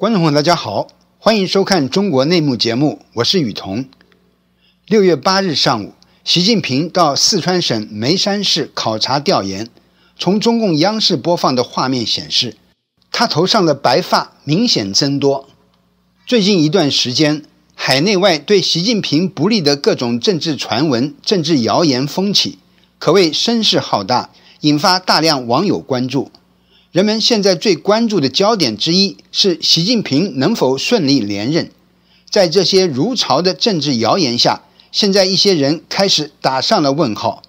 观众朋友，大家好，欢迎收看中国内幕节目，我是雨桐。六月八日上午，习近平到四川省眉山市考察调研。从中共央视播放的画面显示，他头上的白发明显增多。最近一段时间，海内外对习近平不利的各种政治传闻、政治谣言风起，可谓声势浩大，引发大量网友关注。人们现在最关注的焦点之一是习近平能否顺利连任。在这些如潮的政治谣言下，现在一些人开始打上了问号。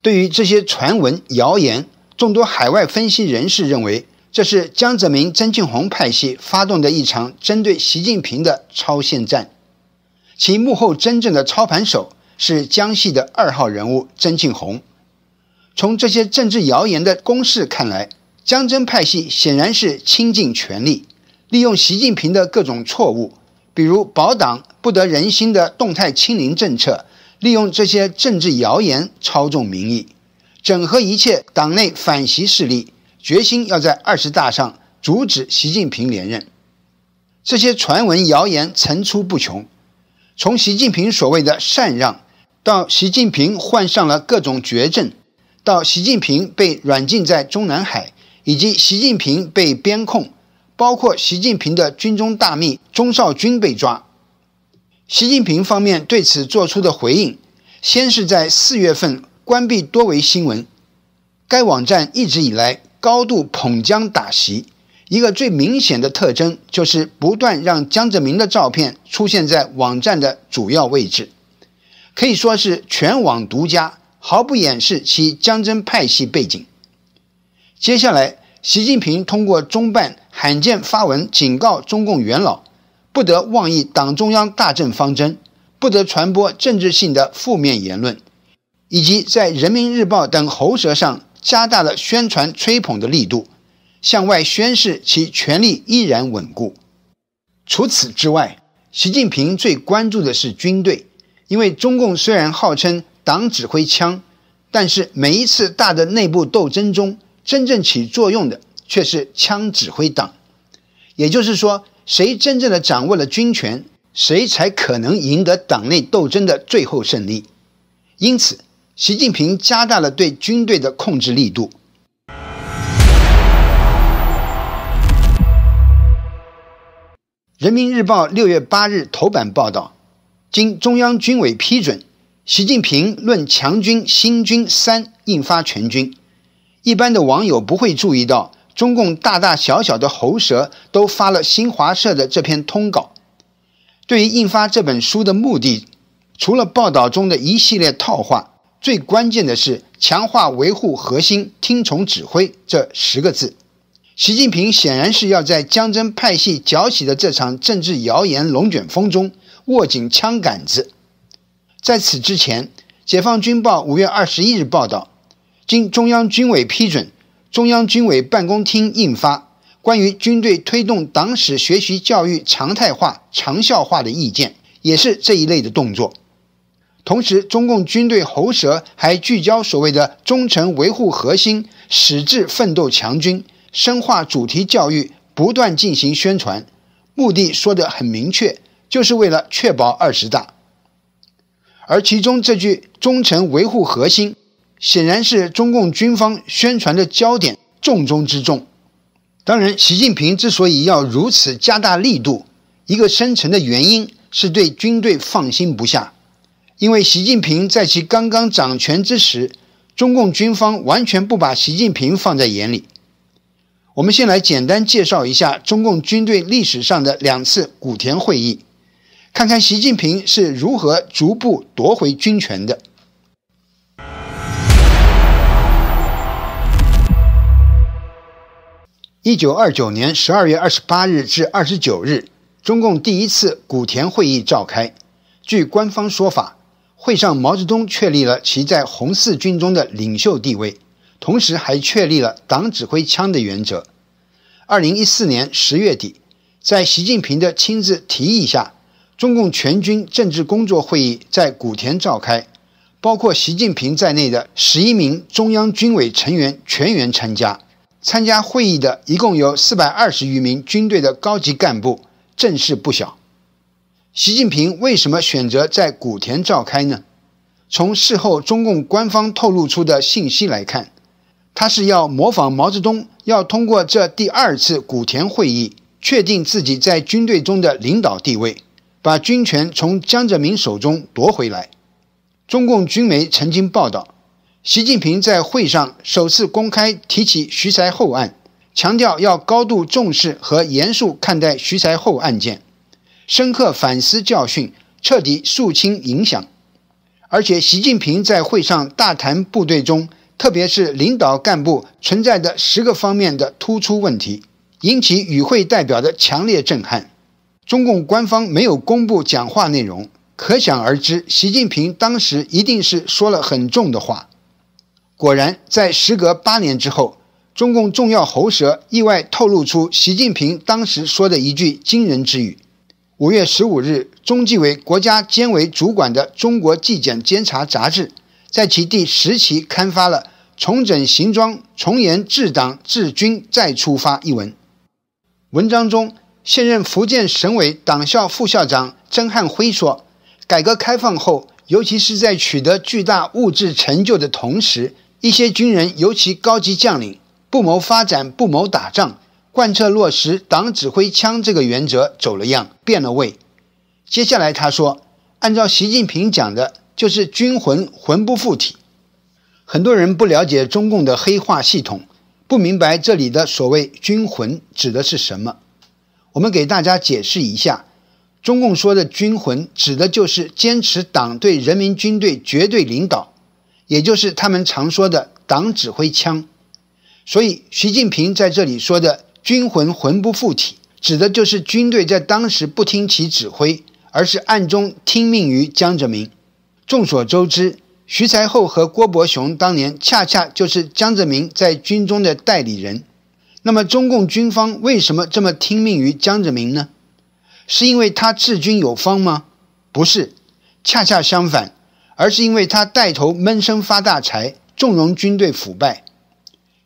对于这些传闻谣言，众多海外分析人士认为，这是江泽民、曾庆红派系发动的一场针对习近平的超限战。其幕后真正的操盘手是江系的二号人物曾庆红。从这些政治谣言的攻势看来，江真派系显然是倾尽全力，利用习近平的各种错误，比如“保党不得人心”的动态清零政策，利用这些政治谣言操纵民意，整合一切党内反习势力，决心要在二十大上阻止习近平连任。这些传闻谣言层出不穷，从习近平所谓的禅让，到习近平患上了各种绝症，到习近平被软禁在中南海。以及习近平被编控，包括习近平的军中大秘钟少军被抓。习近平方面对此作出的回应，先是在四月份关闭多维新闻。该网站一直以来高度捧江打习，一个最明显的特征就是不断让江泽民的照片出现在网站的主要位置，可以说是全网独家，毫不掩饰其江真派系背景。接下来，习近平通过中办罕见发文，警告中共元老，不得妄议党中央大政方针，不得传播政治性的负面言论，以及在《人民日报》等喉舌上加大了宣传吹捧的力度，向外宣示其权力依然稳固。除此之外，习近平最关注的是军队，因为中共虽然号称党指挥枪，但是每一次大的内部斗争中，真正起作用的却是枪指挥党，也就是说，谁真正的掌握了军权，谁才可能赢得党内斗争的最后胜利。因此，习近平加大了对军队的控制力度。《人民日报》六月八日头版报道：经中央军委批准，习近平论强军新军三印发全军。一般的网友不会注意到，中共大大小小的喉舌都发了新华社的这篇通稿。对于印发这本书的目的，除了报道中的一系列套话，最关键的是强化维护核心、听从指挥这十个字。习近平显然是要在江真派系搅起的这场政治谣言龙卷风中握紧枪杆子。在此之前，《解放军报》五月二十一日报道。经中央军委批准，中央军委办公厅印发《关于军队推动党史学习教育常态化长效化的意见》，也是这一类的动作。同时，中共军队喉舌还聚焦所谓的“忠诚维护核心、矢志奋斗强军、深化主题教育”，不断进行宣传。目的说得很明确，就是为了确保二十大。而其中这句“忠诚维护核心”。显然是中共军方宣传的焦点，重中之重。当然，习近平之所以要如此加大力度，一个深层的原因是对军队放心不下。因为习近平在其刚刚掌权之时，中共军方完全不把习近平放在眼里。我们先来简单介绍一下中共军队历史上的两次古田会议，看看习近平是如何逐步夺回军权的。一九二九年十二月二十八日至二十九日，中共第一次古田会议召开。据官方说法，会上毛泽东确立了其在红四军中的领袖地位，同时还确立了党指挥枪的原则。二零一四年十月底，在习近平的亲自提议下，中共全军政治工作会议在古田召开，包括习近平在内的十一名中央军委成员全员参加。参加会议的一共有四百二十余名军队的高级干部，阵势不小。习近平为什么选择在古田召开呢？从事后中共官方透露出的信息来看，他是要模仿毛泽东，要通过这第二次古田会议确定自己在军队中的领导地位，把军权从江泽民手中夺回来。中共军媒曾经报道。习近平在会上首次公开提起徐才厚案，强调要高度重视和严肃看待徐才厚案件，深刻反思教训，彻底肃清影响。而且，习近平在会上大谈部队中，特别是领导干部存在的十个方面的突出问题，引起与会代表的强烈震撼。中共官方没有公布讲话内容，可想而知，习近平当时一定是说了很重的话。果然，在时隔八年之后，中共重要喉舌意外透露出习近平当时说的一句惊人之语。五月十五日，中纪委、国家监委主管的《中国纪检监察杂志》在其第十期刊发了《重整行装从严治党治军再出发》一文。文章中，现任福建省委党校副校长曾汉辉说：“改革开放后，尤其是在取得巨大物质成就的同时。”一些军人，尤其高级将领，不谋发展，不谋打仗，贯彻落实“党指挥枪”这个原则走了样，变了味。接下来他说：“按照习近平讲的，就是军魂魂不附体。很多人不了解中共的黑化系统，不明白这里的所谓‘军魂’指的是什么。我们给大家解释一下，中共说的‘军魂’指的就是坚持党对人民军队绝对领导。”也就是他们常说的“党指挥枪”，所以习近平在这里说的“军魂魂不附体”，指的就是军队在当时不听其指挥，而是暗中听命于江泽民。众所周知，徐才厚和郭伯雄当年恰恰就是江泽民在军中的代理人。那么，中共军方为什么这么听命于江泽民呢？是因为他治军有方吗？不是，恰恰相反。而是因为他带头闷声发大财，纵容军队腐败。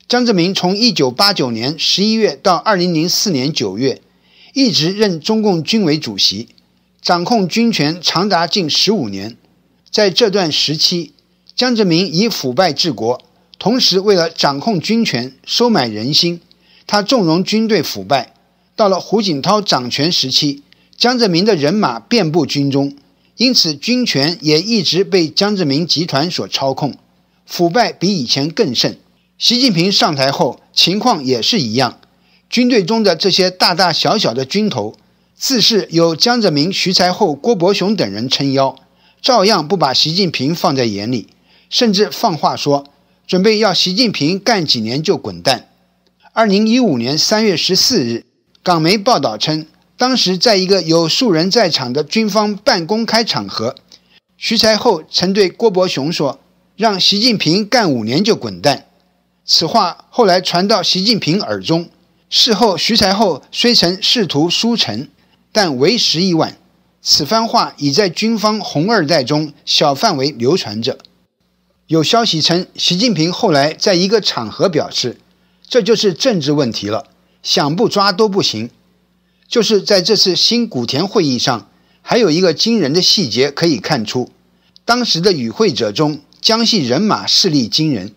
江泽民从一九八九年十一月到二零零四年九月，一直任中共军委主席，掌控军权长达近十五年。在这段时期，江泽民以腐败治国，同时为了掌控军权、收买人心，他纵容军队腐败。到了胡锦涛掌权时期，江泽民的人马遍布军中。因此，军权也一直被江泽民集团所操控，腐败比以前更甚。习近平上台后，情况也是一样。军队中的这些大大小小的军头，自是有江泽民、徐才厚、郭伯雄等人撑腰，照样不把习近平放在眼里，甚至放话说准备要习近平干几年就滚蛋。二零一五年三月十四日，港媒报道称。当时，在一个有数人在场的军方半公开场合，徐才厚曾对郭伯雄说：“让习近平干五年就滚蛋。”此话后来传到习近平耳中。事后，徐才厚虽曾试图书成，但为时已晚。此番话已在军方“红二代”中小范围流传着。有消息称，习近平后来在一个场合表示：“这就是政治问题了，想不抓都不行。”就是在这次新古田会议上，还有一个惊人的细节可以看出，当时的与会者中，江西人马势力惊人。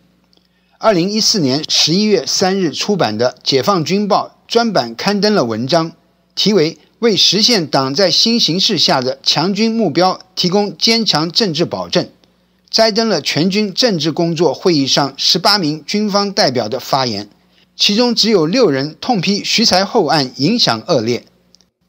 二零一四年十一月三日出版的《解放军报》专版刊登了文章，题为《为实现党在新形势下的强军目标提供坚强政治保证》，摘登了全军政治工作会议上十八名军方代表的发言。其中只有六人痛批徐才厚案影响恶劣。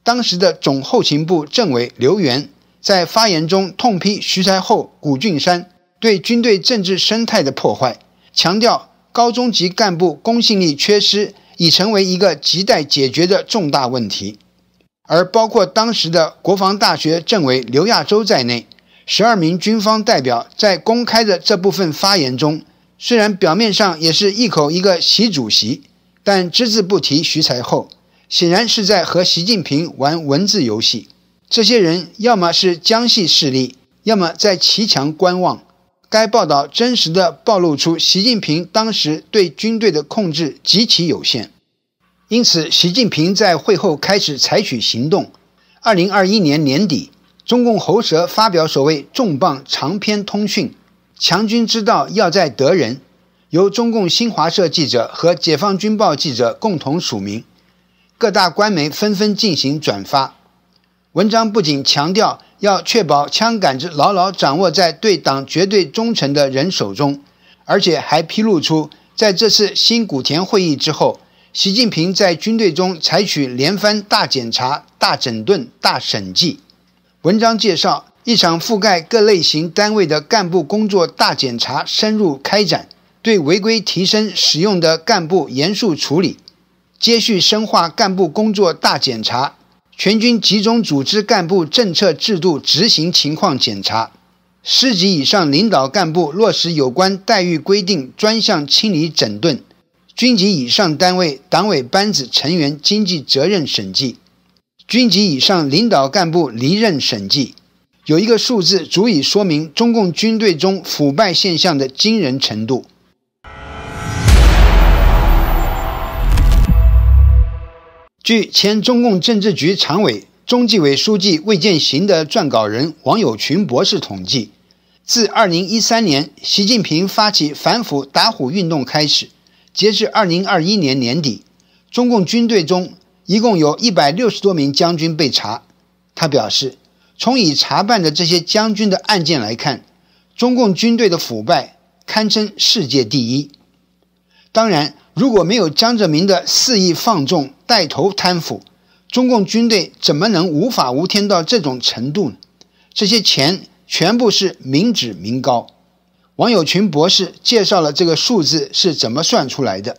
当时的总后勤部政委刘源在发言中痛批徐才厚、谷俊山对军队政治生态的破坏，强调高中级干部公信力缺失已成为一个亟待解决的重大问题。而包括当时的国防大学政委刘亚洲在内，十二名军方代表在公开的这部分发言中。虽然表面上也是一口一个“习主席”，但只字不提徐才厚，显然是在和习近平玩文字游戏。这些人要么是江系势力，要么在骑墙观望。该报道真实的暴露出习近平当时对军队的控制极其有限，因此，习近平在会后开始采取行动。二零二一年年底，中共喉舌发表所谓重磅长篇通讯。强军之道，要在得人。由中共新华社记者和解放军报记者共同署名，各大官媒纷纷进行转发。文章不仅强调要确保枪杆子牢牢掌握在对党绝对忠诚的人手中，而且还披露出，在这次新古田会议之后，习近平在军队中采取连番大检查、大整顿、大审计。文章介绍。一场覆盖各类型单位的干部工作大检查深入开展，对违规提升使用的干部严肃处理。接续深化干部工作大检查，全军集中组织干部政策制度执行情况检查，师级以上领导干部落实有关待遇规定专项清理整顿，军级以上单位党委班子成员经济责任审计，军级以上领导干部离任审计。有一个数字足以说明中共军队中腐败现象的惊人程度。据前中共政治局常委、中纪委书记魏建行的撰稿人王友群博士统计，自2013年习近平发起反腐打虎运动开始，截至2021年年底，中共军队中一共有一百六十多名将军被查。他表示。从已查办的这些将军的案件来看，中共军队的腐败堪称世界第一。当然，如果没有江泽民的肆意放纵、带头贪腐，中共军队怎么能无法无天到这种程度呢？这些钱全部是民脂民膏。网友群博士介绍了这个数字是怎么算出来的。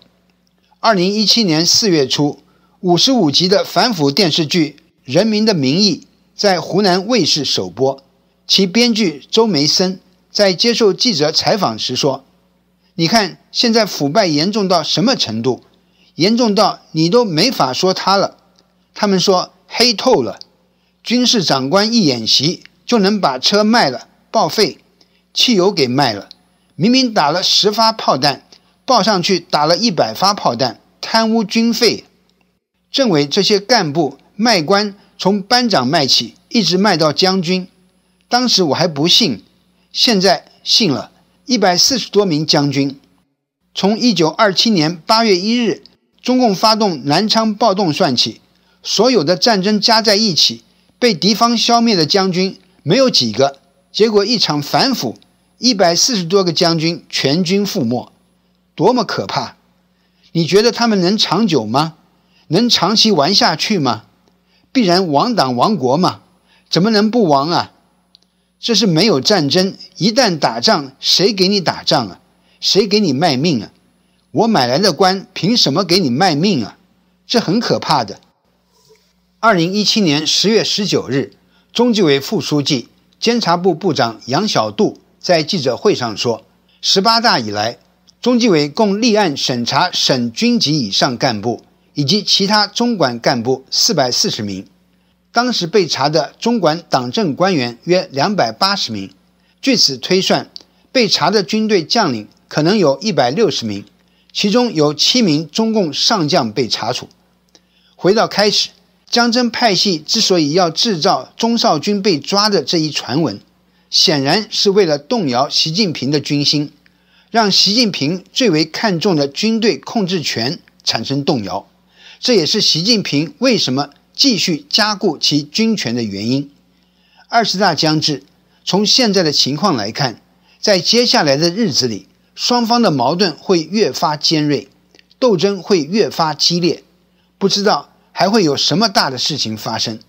二零一七年四月初，五十五集的反腐电视剧《人民的名义》。在湖南卫视首播，其编剧周梅森在接受记者采访时说：“你看，现在腐败严重到什么程度？严重到你都没法说他了。他们说黑透了，军事长官一演习就能把车卖了报废，汽油给卖了。明明打了十发炮弹，报上去打了一百发炮弹，贪污军费，政委这些干部卖官。”从班长卖起，一直卖到将军。当时我还不信，现在信了。一百四十多名将军，从一九二七年八月一日中共发动南昌暴动算起，所有的战争加在一起，被敌方消灭的将军没有几个。结果一场反腐，一百四十多个将军全军覆没，多么可怕！你觉得他们能长久吗？能长期玩下去吗？必然亡党亡国嘛，怎么能不亡啊？这是没有战争，一旦打仗，谁给你打仗啊？谁给你卖命啊？我买来的官凭什么给你卖命啊？这很可怕的。二零一七年十月十九日，中纪委副书记、监察部部长杨小渡在记者会上说：“十八大以来，中纪委共立案审查省军级以上干部。”以及其他中管干部四百四十名，当时被查的中管党政官员约两百八十名，据此推算，被查的军队将领可能有一百六十名，其中有七名中共上将被查处。回到开始，江真派系之所以要制造钟少军被抓的这一传闻，显然是为了动摇习近平的军心，让习近平最为看重的军队控制权产生动摇。这也是习近平为什么继续加固其军权的原因。二十大将至，从现在的情况来看，在接下来的日子里，双方的矛盾会越发尖锐，斗争会越发激烈，不知道还会有什么大的事情发生，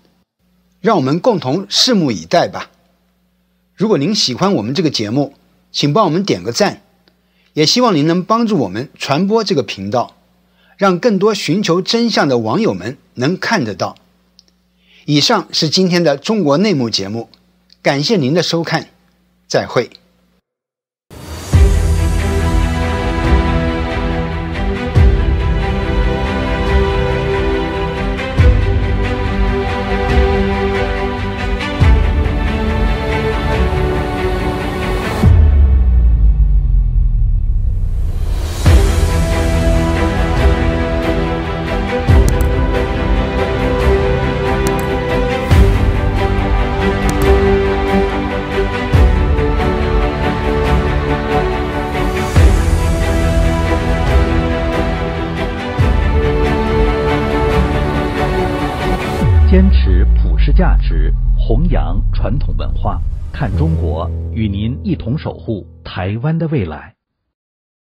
让我们共同拭目以待吧。如果您喜欢我们这个节目，请帮我们点个赞，也希望您能帮助我们传播这个频道。让更多寻求真相的网友们能看得到。以上是今天的中国内幕节目，感谢您的收看，再会。看中国，与您一同守护台湾的未来。